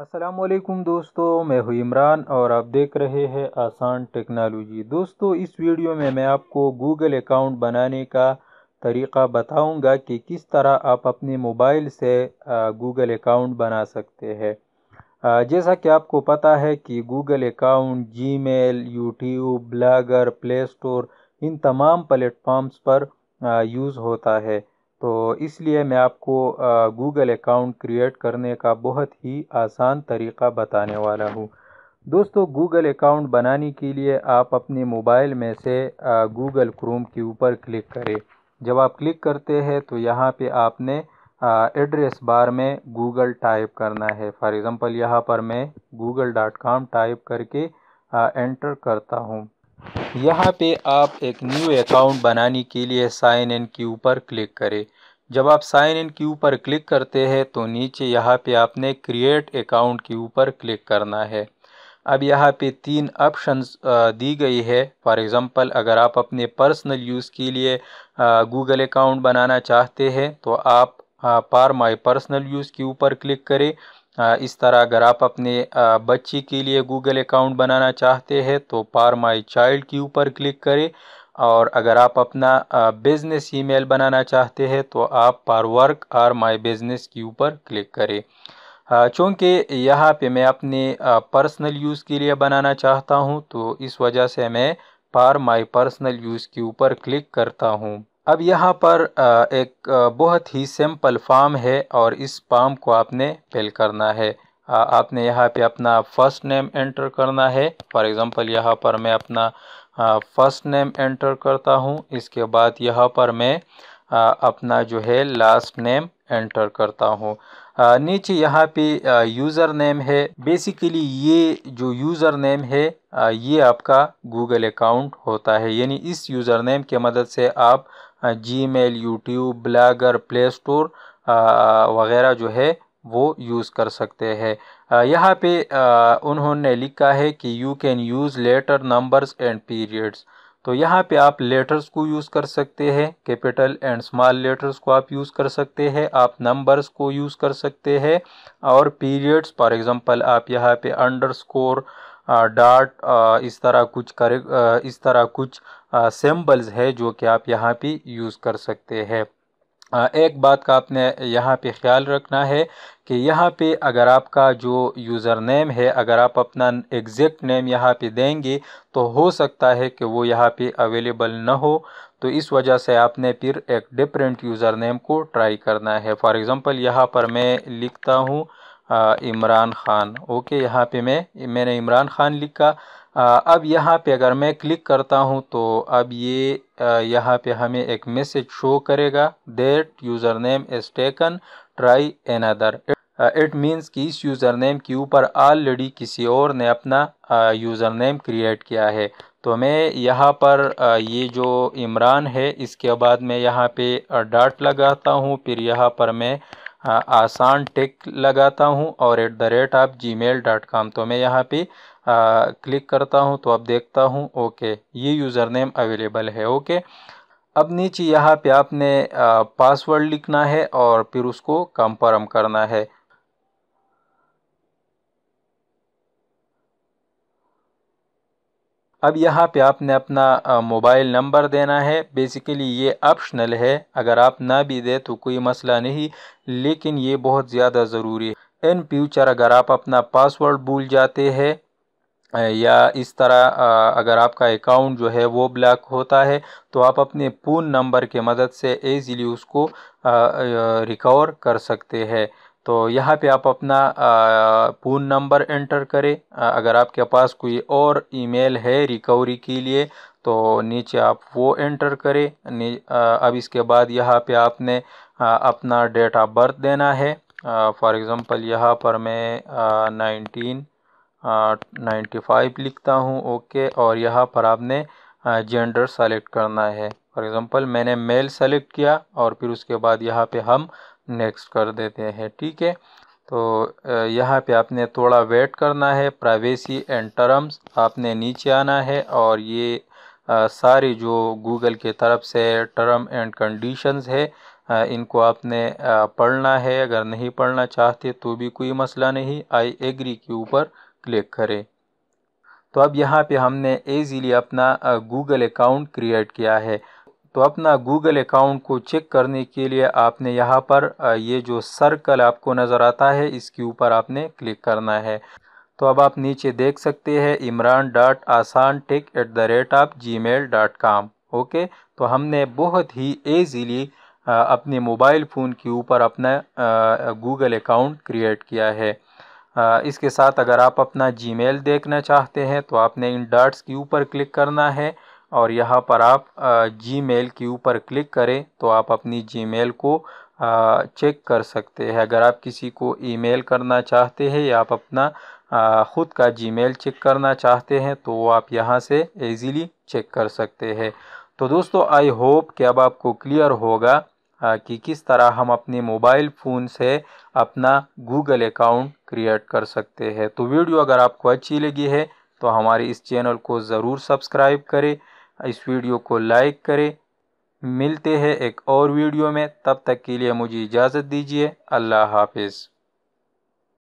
असलम दोस्तों मैं हूँ इमरान और आप देख रहे हैं आसान टेक्नोलॉजी दोस्तों इस वीडियो में मैं आपको गूगल अकाउंट बनाने का तरीका बताऊंगा कि किस तरह आप अपने मोबाइल से गूगल अकाउंट बना सकते हैं जैसा कि आपको पता है कि Google account Gmail, YouTube Blogger Play Store इन तमाम प्लेटफॉर्म्स पर यूज़ होता है तो इसलिए मैं आपको गूगल अकाउंट क्रिएट करने का बहुत ही आसान तरीका बताने वाला हूँ दोस्तों गूगल अकाउंट बनाने के लिए आप अपने मोबाइल में से गूगल क्रोम के ऊपर क्लिक करें जब आप क्लिक करते हैं तो यहाँ पे आपने एड्रेस बार में गूगल टाइप करना है फॉर एग्ज़ाम्पल यहाँ पर मैं गूगल डॉट कॉम टाइप करके एंटर करता हूँ यहाँ पे आप एक न्यू अकाउंट बनाने के लिए साइन इन के ऊपर क्लिक करें जब आप साइन इन के ऊपर क्लिक करते हैं तो नीचे यहाँ पे आपने क्रिएट अकाउंट के ऊपर क्लिक करना है अब यहाँ पे तीन ऑप्शंस दी गई है फॉर एग्ज़ाम्पल अगर आप अपने पर्सनल यूज़ के लिए गूगल अकाउंट बनाना चाहते हैं तो आप पार माई पर्सनल यूज़ के ऊपर क्लिक करें इस तरह अगर आप अपने बच्ची के लिए गूगल अकाउंट बनाना चाहते हैं तो पार माई चाइल्ड के ऊपर क्लिक करें और अगर आप अपना बिज़नेस ईमेल बनाना चाहते हैं तो आप for work or my business के ऊपर क्लिक करें चूँकि यहाँ पे मैं अपने पर्सनल यूज़ के लिए बनाना चाहता हूँ तो इस वजह से मैं पार माई पर्सनल यूज़ के ऊपर क्लिक करता हूँ अब यहाँ पर एक बहुत ही सिंपल फार्म है और इस फार्म को आपने फिल करना है आपने यहाँ पे अपना फर्स्ट नेम एंटर करना है फॉर एग्ज़ाम्पल यहाँ पर मैं अपना फर्स्ट नेम एंटर करता हूँ इसके बाद यहाँ पर मैं अपना जो है लास्ट नेम एंटर करता हूँ नीचे यहाँ पे यूज़र नेम है बेसिकली ये जो यूज़र नेम है ये आपका गूगल अकाउंट होता है यानी इस यूज़र नेम के मदद से आप Gmail YouTube Blogger Play Store वगैरह जो है वो यूज़ कर सकते हैं यहाँ पे आ, उन्होंने लिखा है कि you can use letter numbers and periods तो यहाँ पे आप लेटर्स को यूज़ कर सकते हैं कैपिटल एंड स्मॉल लेटर्स को आप यूज़ कर सकते हैं आप नंबर्स को यूज़ कर सकते हैं और पीरियड्स फॉर एग्ज़ाम्पल आप यहाँ पे अंडर स्कोर डॉट इस तरह कुछ करे इस तरह कुछ सेम्बल्स है जो कि आप यहाँ पे यूज़ कर सकते हैं एक बात का आपने यहाँ पे ख्याल रखना है कि यहाँ पे अगर आपका जो यूज़र नेम है अगर आप अपना एग्जैक्ट नेम यहाँ पे देंगे तो हो सकता है कि वो यहाँ पे अवेलेबल ना हो तो इस वजह से आपने फिर एक डिफरेंट यूज़र नेम को ट्राई करना है फॉर एग्ज़ाम्पल यहाँ पर मैं लिखता हूँ इमरान ख़ान ओके यहाँ पे मैं मैंने इमरान ख़ान लिखा अब यहाँ पे अगर मैं क्लिक करता हूँ तो अब ये यहाँ पे हमें एक मैसेज शो करेगा that username is taken try another it means कि इस यूज़र नेम के ऊपर ऑलरेडी किसी और ने अपना यूज़र नेम क्रिएट किया है तो मैं यहाँ पर ये जो इमरान है इसके बाद मैं यहाँ पे डाट लगाता हूँ फिर यहाँ पर मैं हाँ, आसान टिक लगाता हूँ और एट द रेट आप जी मेल डॉट कॉम तो मैं यहाँ पे क्लिक करता हूँ तो अब देखता हूँ ओके ये यूज़र नेम अवेलेबल है ओके अब नीचे यहाँ पे आपने पासवर्ड लिखना है और फिर उसको कंफर्म करना है अब यहाँ पे आपने अपना मोबाइल नंबर देना है बेसिकली ये ऑप्शनल है अगर आप ना भी दें तो कोई मसला नहीं लेकिन ये बहुत ज़्यादा ज़रूरी है इन फ्यूचर अगर आप अपना पासवर्ड भूल जाते हैं या इस तरह अगर आपका अकाउंट जो है वो ब्लॉक होता है तो आप अपने पूर्ण नंबर के मदद से ईज़िली उसको रिकवर कर सकते हैं तो यहाँ पे आप अपना फ़ोन नंबर एंटर करें अगर आपके पास कोई और ईमेल है रिकवरी के लिए तो नीचे आप वो एंटर करें अब इसके बाद यहाँ पे आपने अपना डेट ऑफ बर्थ देना है फॉर एग्ज़ाम्पल यहाँ पर मैं नाइनटीन नाइन्टी फाइव लिखता हूँ ओके और यहाँ पर आपने जेंडर सेलेक्ट करना है फॉर एग्ज़ाम्पल मैंने मेल सेलेक्ट किया और फिर उसके बाद यहाँ पे हम नेक्स्ट कर देते हैं ठीक है तो यहाँ पे आपने थोड़ा वेट करना है प्राइवेसी एंड टर्म्स आपने नीचे आना है और ये सारे जो गूगल के तरफ से टर्म एंड कंडीशंस है इनको आपने पढ़ना है अगर नहीं पढ़ना चाहते तो भी कोई मसला नहीं आई एग्री के ऊपर क्लिक करें तो अब यहाँ पे हमने ईजीली अपना गूगल अकाउंट क्रिएट किया है तो अपना गूगल अकाउंट को चेक करने के लिए आपने यहाँ पर ये जो सर्कल आपको नज़र आता है इसके ऊपर आपने क्लिक करना है तो अब आप नीचे देख सकते हैं Imran dot Aasaan tech at the rate of Gmail dot com okay तो हमने बहुत ही ईजीली अपने मोबाइल फ़ोन के ऊपर अपना गूगल अकाउंट क्रिएट किया है इसके साथ अगर आप अपना मेल देखना चाहते हैं तो आपने इन डॉट्स के ऊपर क्लिक करना है और यहाँ पर आप जी मेल के ऊपर क्लिक करें तो आप अपनी जी मेल को चेक कर सकते हैं अगर आप किसी को ईमेल करना चाहते हैं या आप अपना ख़ुद का जीमेल चेक करना चाहते हैं तो आप यहाँ से ईज़िली चेक कर सकते हैं तो दोस्तों आई होप कि अब आपको क्लियर होगा कि किस तरह हम अपने मोबाइल फ़ोन से अपना गूगल अकाउंट क्रिएट कर सकते हैं तो वीडियो अगर आपको अच्छी लगी है तो हमारे इस चैनल को ज़रूर सब्सक्राइब करें इस वीडियो को लाइक करें मिलते हैं एक और वीडियो में तब तक के लिए मुझे इजाज़त दीजिए अल्लाह हाफिज़